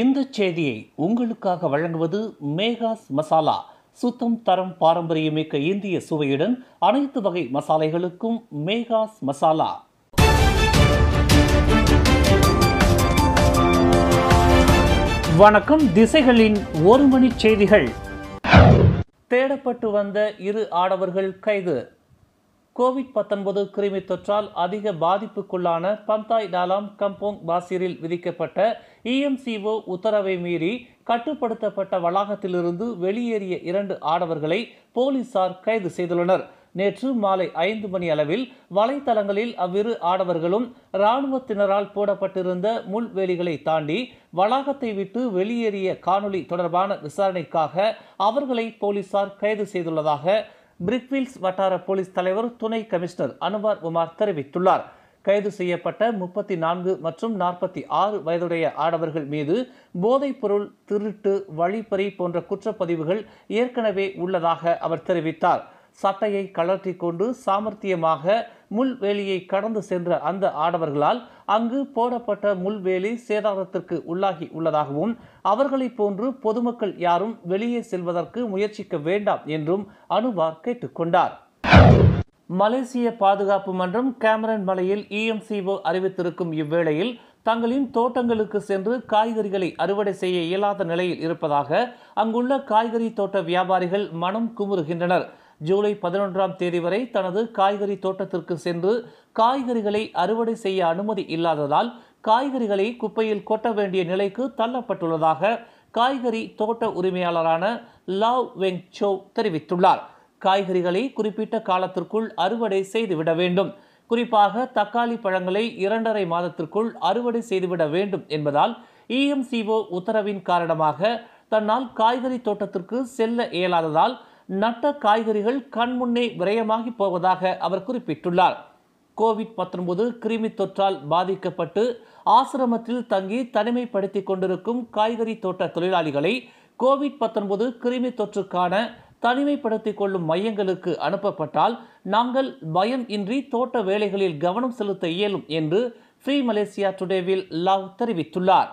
இந்த செய்தியை உங்களுக்காக வழங்குவது மேகாஸ் மசாலா சுத்தம் தரம் பாரம்பரியமிக்க இந்திய சுவையுடன் அனைத்து வகை மசாலைகளுக்கும் மேகாஸ் மசாலா வணக்கம் திசைகளின் ஒரு மணி செய்திகள் தேடப்பட்டு வந்த இரு ஆடவர்கள் கைது கோவிட் பத்தொன்பது கிருமி தொற்றால் அதிக பாதிப்புக்குள்ளான பந்தாய் டாலாம் கம்போங் பாசிரில் விதிக்கப்பட்ட இஎம்சிஓ உத்தரவை மீறி கட்டுப்படுத்தப்பட்ட வளாகத்திலிருந்து வெளியேறிய இரண்டு ஆடவர்களை போலீசார் கைது செய்துள்ளனர் நேற்று மாலை ஐந்து மணி அளவில் வலைதளங்களில் அவ்விரு ஆடவர்களும் இராணுவத்தினரால் போடப்பட்டிருந்த முள்வேலிகளை தாண்டி வளாகத்தை விட்டு வெளியேறிய காணொலி தொடர்பான விசாரணைக்காக அவர்களை போலீசார் கைது செய்துள்ளதாக பிரிக்வீல்ஸ் வட்டார போலீஸ் தலைவர் துணை கமிஷனர் அனுவார் உமார் தெரிவித்துள்ளார் கைது செய்யப்பட்ட முப்பத்தி நான்கு மற்றும் நாற்பத்தி ஆறு வயதுடைய ஆடவர்கள் மீது போதைப்பொருள் திருட்டு வழிப்பறி போன்ற குற்றப்பதிவுகள் ஏற்கனவே உள்ளதாக அவர் தெரிவித்தார் சட்டையை கழற்றி கொண்டு சாமர்த்தியமாக முள்வேலியை கடந்து சென்ற அந்த ஆடவர்களால் அங்கு போடப்பட்ட முள்வேலி சேதாரத்திற்கு உள்ளாகி உள்ளதாகவும் அவர்களை போன்று பொதுமக்கள் யாரும் வெளியே செல்வதற்கு முயற்சிக்க வேண்டாம் என்றும் அனுவார் கேட்டுக்கொண்டார் மலேசிய பாதுகாப்பு மன்றம் கேமரன் மலையில் இஎம்சிஓ அறிவித்திருக்கும் இவ்வேளையில் தங்களின் தோட்டங்களுக்கு சென்று காய்கறிகளை அறுவடை செய்ய இயலாத நிலையில் இருப்பதாக அங்குள்ள காய்கறி தோட்ட வியாபாரிகள் மனம் குமுறுகின்றனர் ஜூலை பதினொன்றாம் தேதி வரை தனது காய்கறி தோட்டத்திற்கு சென்று காய்கறிகளை அறுவடை செய்ய அனுமதி இல்லாததால் காய்கறிகளை குப்பையில் கொட்ட வேண்டிய நிலைக்கு தள்ளப்பட்டுள்ளதாக காய்கறி தோட்ட உரிமையாளரான லாவ் வெங் சோ தெரிவித்துள்ளார் காய்கறிகளை குறிப்பிட்ட காலத்திற்குள் அறுவடை செய்துவிட வேண்டும் குறிப்பாக தக்காளி பழங்களை இரண்டரை மாதத்திற்குள் அறுவடை செய்துவிட வேண்டும் என்பதால் இஎம்சிஓ உத்தரவின் காரணமாக தன்னால் காய்கறி தோட்டத்திற்கு செல்ல இயலாததால் நட்ட காய்கறிகள் கண்முன்னே விரயமாகி போவதாக அவர் குறிப்பிட்டுள்ளார் கோவிட் பத்தொன்பது கிருமி தொற்றால் பாதிக்கப்பட்டு ஆசிரமத்தில் தங்கி தனிமைப்படுத்தி கொண்டிருக்கும் காய்கறி தோட்ட தொழிலாளிகளை கோவிட் பத்தொன்பது கிருமி தொற்றுக்கான தனிமைப்படுத்தி கொள்ளும் மையங்களுக்கு அனுப்பப்பட்டால் நாங்கள் பயம் இன்றி தோட்ட வேலைகளில் கவனம் செலுத்த இயலும் என்று ஃப்ரீ மலேசியா டுடேவில் லாவ் தெரிவித்துள்ளார்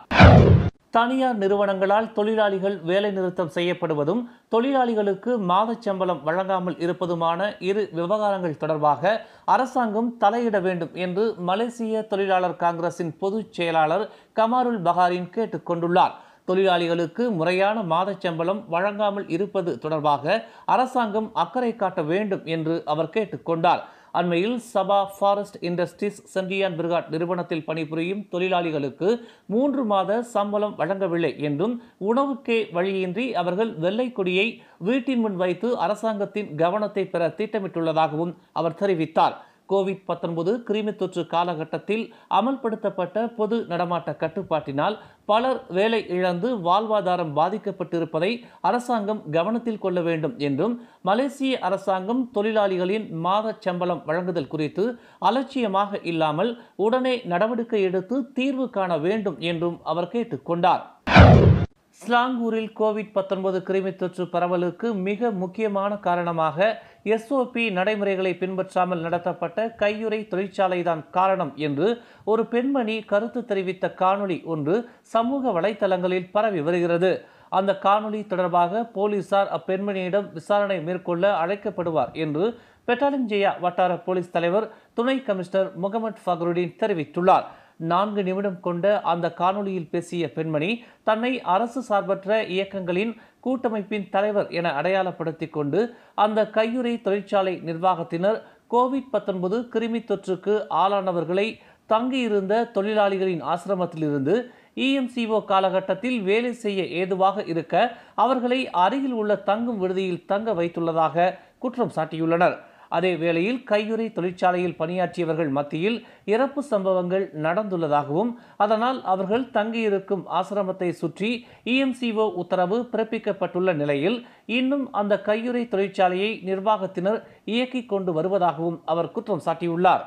தனியார் நிறுவனங்களால் தொழிலாளிகள் வேலைநிறுத்தம் செய்யப்படுவதும் தொழிலாளிகளுக்கு மாதச் சம்பளம் வழங்காமல் இருப்பதுமான இரு விவகாரங்கள் தொடர்பாக அரசாங்கம் தலையிட வேண்டும் என்று மலேசிய தொழிலாளர் காங்கிரசின் பொதுச் செயலாளர் கமாருல் பஹாரின் கேட்டுக்கொண்டுள்ளார் தொழிலாளிகளுக்கு முறையான மாதச் சம்பளம் வழங்காமல் இருப்பது தொடர்பாக அரசாங்கம் அக்கறை காட்ட வேண்டும் என்று அவர் கேட்டுக்கொண்டார் அண்மையில் சபா ஃபாரஸ்ட் இண்டஸ்ட்ரீஸ் சென்டியான் பிரிகாட் நிறுவனத்தில் பணிபுரியும் தொழிலாளிகளுக்கு மூன்று மாத சம்பளம் வழங்கவில்லை என்றும் உணவுக்கே வழியின்றி அவர்கள் வெள்ளை கொடியை வீட்டின் முன் வைத்து அரசாங்கத்தின் கவனத்தை பெற திட்டமிட்டுள்ளதாகவும் அவர் தெரிவித்தார் கோவிட் பத்தொன்பது கிருமி தொற்று காலகட்டத்தில் அமல்படுத்தப்பட்ட பொது நடமாட்ட கட்டுப்பாட்டினால் பலர் வேலை இழந்து வாழ்வாதாரம் பாதிக்கப்பட்டிருப்பதை அரசாங்கம் கவனத்தில் கொள்ள வேண்டும் என்றும் மலேசிய அரசாங்கம் தொழிலாளிகளின் மாத சம்பளம் வழங்குதல் குறித்து அலட்சியமாக இல்லாமல் உடனே நடவடிக்கை எடுத்து தீர்வு காண வேண்டும் என்றும் அவர் கேட்டுக்கொண்டார் ஸ்லாங்கூரில் கோவிட் பத்தொன்பது கிருமி தொற்று பரவலுக்கு மிக முக்கியமான காரணமாக எஸ்ஓபி நடைமுறைகளை பின்பற்றாமல் நடத்தப்பட்ட கையுறை தொழிற்சாலைதான் காரணம் என்று ஒரு பெண்மணி கருத்து தெரிவித்த காணொளி ஒன்று சமூக வலைதளங்களில் பரவி வருகிறது அந்த காணொளி தொடர்பாக போலீசார் அப்பெண்மணியிடம் விசாரணை மேற்கொள்ள அழைக்கப்படுவார் என்று பெட்டாலிஞ்சியா வட்டார போலீஸ் தலைவர் துணை கமிஷனர் முகமது ஃபக்ருடீன் தெரிவித்துள்ளார் நான்கு நிமிடம் கொண்ட அந்த காணொலியில் பேசிய பெண்மணி தன்னை அரசு சார்பற்ற இயக்கங்களின் கூட்டமைப்பின் தலைவர் என அடையாளப்படுத்தி கொண்டு அந்த கையுறை தொழிற்சாலை நிர்வாகத்தினர் கோவிட் பத்தொன்பது கிருமி தொற்றுக்கு ஆளானவர்களை தங்கியிருந்த தொழிலாளிகளின் ஆசிரமத்திலிருந்து இஎம்சிஓ காலகட்டத்தில் வேலை செய்ய ஏதுவாக இருக்க அவர்களை அருகில் உள்ள தங்கும் விடுதியில் தங்க வைத்துள்ளதாக குற்றம் சாட்டியுள்ளனர் அதே வேளையில் கையுறை தொழிற்சாலையில் பணியாற்றியவர்கள் மத்தியில் இறப்பு சம்பவங்கள் நடந்துள்ளதாகவும் அதனால் அவர்கள் தங்கியிருக்கும் ஆசிரமத்தை சுற்றி இஎம்சிஓ உத்தரவு பிறப்பிக்கப்பட்டுள்ள நிலையில் இன்னும் அந்த கையுறை தொழிற்சாலையை நிர்வாகத்தினர் இயக்கிக் கொண்டு வருவதாகவும் அவர் குற்றம் சாட்டியுள்ளார்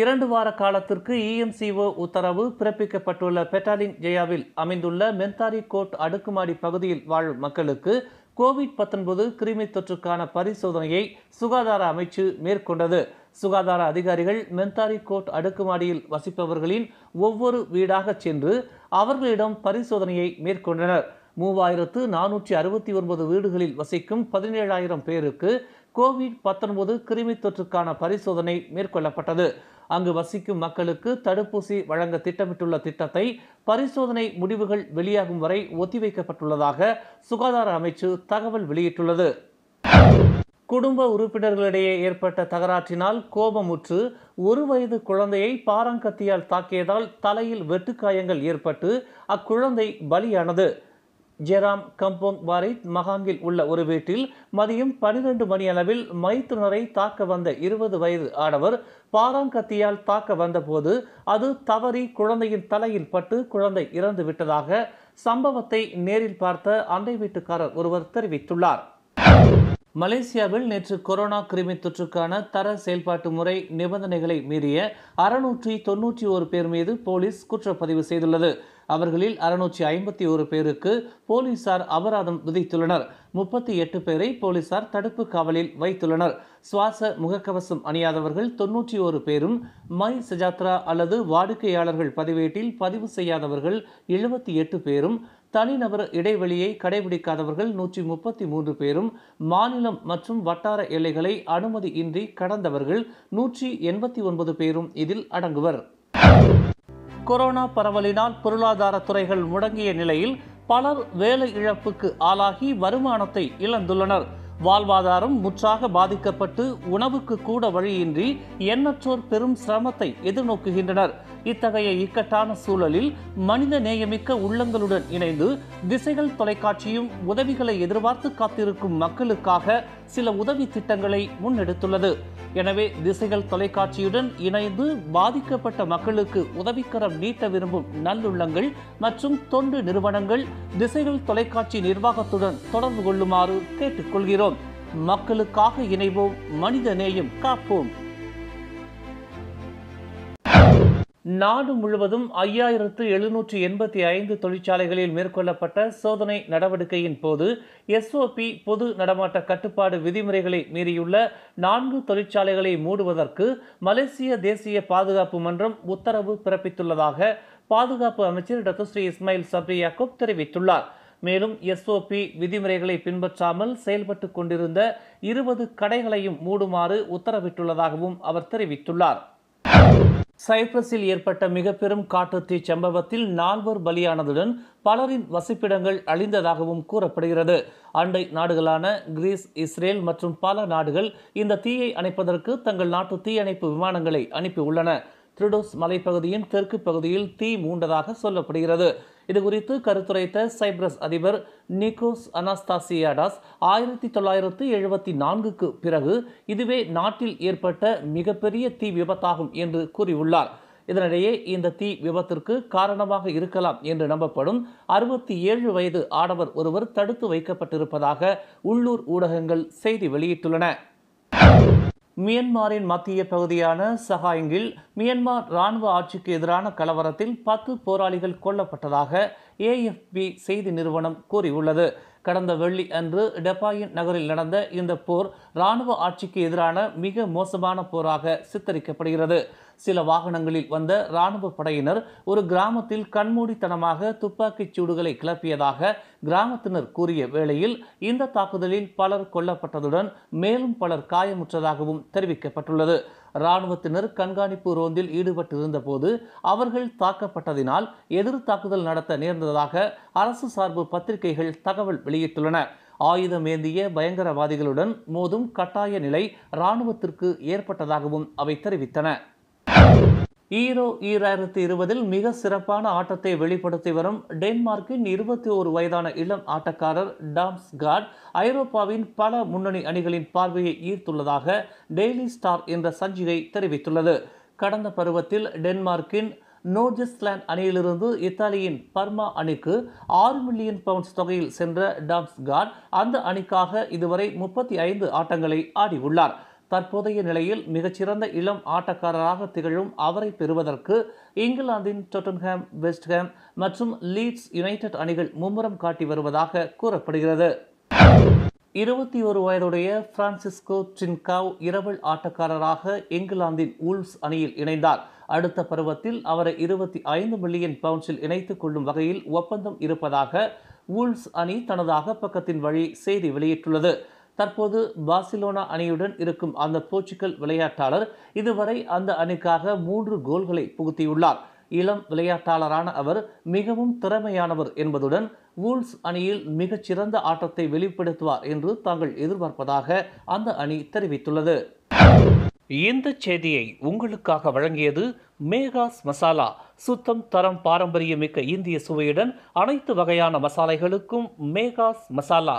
இரண்டு வார காலத்திற்கு இஎம்சிஓ உத்தரவு பிறப்பிக்கப்பட்டுள்ள பெட்டாலின் ஜெயாவில் அமைந்துள்ள மென்தாரி கோட் அடுக்குமாடி பகுதியில் வாழும் மக்களுக்கு கோவிட் பத்தொன்பது கிருமி தொற்றுக்கான பரிசோதனையை சுகாதார அமைச்சு மேற்கொண்டது சுகாதார அதிகாரிகள் மென்தாரி கோட் அடுக்குமாடியில் வசிப்பவர்களின் ஒவ்வொரு வீடாக சென்று அவர்களிடம் பரிசோதனையை மேற்கொண்டனர் மூவாயிரத்து நானூற்றி அறுபத்தி ஒன்பது வீடுகளில் வசிக்கும் பதினேழாயிரம் பேருக்கு கோவிட் பத்தொன்பது கிருமி தொற்றுக்கான பரிசோதனை மேற்கொள்ளப்பட்டது அங்கு வசிக்கும் மக்களுக்கு தடுப்பூசி வழங்க திட்டமிட்டுள்ள திட்டத்தை பரிசோதனை முடிவுகள் வெளியாகும் வரை ஒத்திவைக்கப்பட்டுள்ளதாக சுகாதார அமைச்சு தகவல் வெளியிட்டுள்ளது குடும்ப உறுப்பினர்களிடையே ஏற்பட்ட தகராற்றினால் கோபமுற்று ஒரு வயது குழந்தையை பாரங்கத்தியால் தாக்கியதால் தலையில் வெட்டுக்காயங்கள் ஏற்பட்டு அக்குழந்தை பலியானது ஜெராம் கம்போங் வாரித் மகாங்கில் உள்ள ஒரு வீட்டில் மதியம் பனிரெண்டு மணி அளவில் மைத்துனரை தாக்க வந்த இருபது வயது ஆடவர் பாராங்கத்தியால் தாக்க வந்தபோது அது தவறி குழந்தையின் தலையில் பட்டு குழந்தை இறந்து விட்டதாக சம்பவத்தை நேரில் பார்த்த அண்டை வீட்டுக்காரர் ஒருவர் தெரிவித்துள்ளார் மலேசியாவில் நேற்று கொரோனா கிருமி தொற்றுக்கான தர செயல்பாட்டு முறை நிபந்தனைகளை மீறிய அறுநூற்றி தொன்னூற்றி ஒரு பேர் மீது போலீஸ் குற்றப்பதிவு செய்துள்ளது அவர்களில் அறுநூற்றி ஐம்பத்தி ஒரு பேருக்கு போலீசார் அபராதம் விதித்துள்ளனர் முப்பத்தி எட்டு பேரை போலீசார் தடுப்பு காவலில் வைத்துள்ளனர் சுவாச முகக்கவசம் அணியாதவர்கள் தொன்னூற்றி ஒரு பேரும் மை சஜாத்ரா அல்லது வாடிக்கையாளர்கள் பதிவேட்டில் பதிவு செய்யாதவர்கள் எழுபத்தி எட்டு பேரும் தனிநபர் இடைவெளியை கடைபிடிக்காதவர்கள் நூற்றி முப்பத்தி மூன்று பேரும் மாநிலம் மற்றும் வட்டார எல்லைகளை அனுமதியின்றி கடந்தவர்கள் நூற்றி எண்பத்தி ஒன்பது பேரும் இதில் அடங்குவர் கொரோனா பரவலினால் பொருளாதார துறைகள் முடங்கிய நிலையில் பலர் வேலை இழப்புக்கு ஆளாகி வருமானத்தை இழந்துள்ளனர் வாழ்வாதாரம் முற்றாக பாதிக்கப்பட்டு உணவுக்கு கூட வழியின்றி எண்ணற்றோர் பெரும் சிரமத்தை எதிர்நோக்குகின்றனர் இத்தகைய இக்கட்டான சூழலில் மனித நேயமிக்க உள்ளங்களுடன் இணைந்து திசைகள் தொலைக்காட்சியும் உதவிகளை எதிர்பார்த்து காத்திருக்கும் மக்களுக்காக சில உதவி திட்டங்களை முன்னெடுத்துள்ளது எனவே திசைகள் தொலைக்காட்சியுடன் இணைந்து பாதிக்கப்பட்ட மக்களுக்கு உதவிக்கரம் நீட்ட விரும்பும் நல்லுள்ளங்கள் மற்றும் தொண்டு நிறுவனங்கள் திசைகள் தொலைக்காட்சி நிர்வாகத்துடன் தொடர்பு கொள்ளுமாறு கேட்டுக்கொள்கிறோம் மக்களுக்காக இணைவோம் மனித நேயம் காப்போம் நாடு முழுவதும் ஐயாயிரத்து எழுநூற்றி எண்பத்தி ஐந்து தொழிற்சாலைகளில் மேற்கொள்ளப்பட்ட சோதனை நடவடிக்கையின் போது எஸ்ஓபி பொது நடமாட்ட கட்டுப்பாடு விதிமுறைகளை மீறியுள்ள நான்கு தொழிற்சாலைகளை மூடுவதற்கு மலேசிய தேசிய பாதுகாப்பு மன்றம் உத்தரவு பிறப்பித்துள்ளதாக பாதுகாப்பு அமைச்சர் doctor Sri Ismail Sabri Yaakob தெரிவித்துள்ளார் மேலும் எஸ்ஓபி விதிமுறைகளை பின்பற்றாமல் செயல்பட்டு கொண்டிருந்த இருபது கடைகளையும் மூடுமாறு உத்தரவிட்டுள்ளதாகவும் அவர் தெரிவித்துள்ளார் சைப்ரஸில் ஏற்பட்ட மிக பெரும் காட்டுத்தீ சம்பவத்தில் நால்வர் பலியானதுடன் பலரின் வசிப்பிடங்கள் அழிந்ததாகவும் கூறப்படுகிறது அண்டை நாடுகளான கிரீஸ் இஸ்ரேல் மற்றும் பல நாடுகள் இந்த தீயை அணைப்பதற்கு தங்கள் நாட்டு தீயணைப்பு விமானங்களை அனுப்பியுள்ளன த்ரிடோஸ் மலைப்பகுதியின் தெற்கு பகுதியில் தீ மூண்டதாக சொல்லப்படுகிறது இது குறித்து கருத்துரைத்த சைப்ரஸ் அதிபர் நிக்கோஸ் அனாஸ்தாசியாடாஸ் ஆயிரத்தி தொள்ளாயிரத்து எழுபத்தி நான்குக்கு பிறகு இதுவே நாட்டில் ஏற்பட்ட மிகப்பெரிய தீ விபத்தாகும் என்று கூறியுள்ளார் இதனிடையே இந்த தீ விபத்திற்கு காரணமாக இருக்கலாம் என்று நம்பப்படும் அறுபத்தி ஏழு வயது ஆடவர் ஒருவர் தடுத்து வைக்கப்பட்டிருப்பதாக உள்ளூர் ஊடகங்கள் செய்தி வெளியிட்டுள்ளன மியன்மாரின் மத்திய பகுதியான சஹாயிங்கில் மியன்மார் ராணுவ ஆட்சிக்கு எதிரான கலவரத்தில் பத்து போராளிகள் கொல்லப்பட்டதாக ஏஎஃப்பி செய்தி நிறுவனம் கூறியுள்ளது கடந்த வெள்ளி அன்று டெபாயின் நகரில் நடந்த இந்த போர் இராணுவ ஆட்சிக்கு எதிரான மிக மோசமான போராக சித்தரிக்கப்படுகிறது சில வாகனங்களில் வந்த இராணுவ படையினர் ஒரு கிராமத்தில் கண்மூடித்தனமாக துப்பாக்கிச் சூடுகளை கிளப்பியதாக கிராமத்தினர் கூறிய வேளையில் இந்த தாக்குதலில் பலர் கொல்லப்பட்டதுடன் மேலும் பலர் காயமுற்றதாகவும் தெரிவிக்கப்பட்டுள்ளது இராணுவத்தினர் கண்காணிப்பு ரோந்தில் ஈடுபட்டிருந்த போது அவர்கள் தாக்கப்பட்டதினால் எதிர் தாக்குதல் நடத்த நேர்ந்ததாக அரசு சார்பு பத்திரிகைகள் தகவல் வெளியிட்டுள்ளன ஆயுதம் ஏந்திய பயங்கரவாதிகளுடன் மோதும் கட்டாய நிலை இராணுவத்திற்கு ஏற்பட்டதாகவும் அவை தெரிவித்தன ஈரோ ஈராயிரத்தி இருபதில் மிக சிறப்பான ஆட்டத்தை வெளிப்படுத்தி வரும் டென்மார்க்கின் இருபத்தி ஒரு வயதான இளம் ஆட்டக்காரர் டாம்ஸ் கார்ட் ஐரோப்பாவின் பல முன்னணி அணிகளின் பார்வையை ஈர்த்துள்ளதாக டெய்லி ஸ்டார் என்ற சஞ்சிகை தெரிவித்துள்ளது கடந்த பருவத்தில் டென்மார்க்கின் நோர்ஜிஸ்லாண்ட் அணியிலிருந்து இத்தாலியின் பர்மா அணிக்கு ஆறு மில்லியன் பவுண்ட்ஸ் தொகையில் சென்ற டாம்ஸ் கார்ட் அந்த அணிக்காக இதுவரை முப்பத்தி ஐந்து ஆட்டங்களை ஆடியுள்ளார் தற்போதைய நிலையில் மிகச்சிறந்த இளம் ஆட்டக்காரராக திகழும் அவரை பெறுவதற்கு இங்கிலாந்தின் டொட்டன்ஹாம் வெஸ்ட்ஹாம் மற்றும் லீட்ஸ் யுனைடெட் அணிகள் மும்முரம் காட்டி வருவதாக கூறப்படுகிறது இருபத்தி ஒரு வயதுடைய பிரான்சிஸ்கோ டின்காவ் இரவல் ஆட்டக்காரராக இங்கிலாந்தின் உல்ஸ் அணியில் இணைந்தார் அடுத்த பருவத்தில் அவரை இருபத்தி ஐந்து மில்லியன் பவுண்ட்ஸில் இணைத்துக் கொள்ளும் வகையில் ஒப்பந்தம் இருப்பதாக உல்ஸ் அணி தனது அகப்பக்கத்தின் வழி செய்தி வெளியிட்டுள்ளது தற்போது பார்சிலோனா அணியுடன் இருக்கும் அந்த போர்ச்சுகல் விளையாட்டாளர் இதுவரை அந்த அணிக்காக மூன்று கோல்களை புகுத்தியுள்ளார் இளம் விளையாட்டாளரான அவர் மிகவும் திறமையானவர் என்பதுடன் வூல்ஸ் அணியில் மிகச்சிறந்த ஆட்டத்தை வெளிப்படுத்துவார் என்று தாங்கள் எதிர்பார்ப்பதாக அந்த அணி தெரிவித்துள்ளது இந்த செய்தியை உங்களுக்காக வழங்கியது மேகாஸ் மசாலா சுத்தம் தரம் பாரம்பரியமிக்க இந்திய சுவையுடன் அனைத்து வகையான மசாலைகளுக்கும் மேகாஸ் மசாலா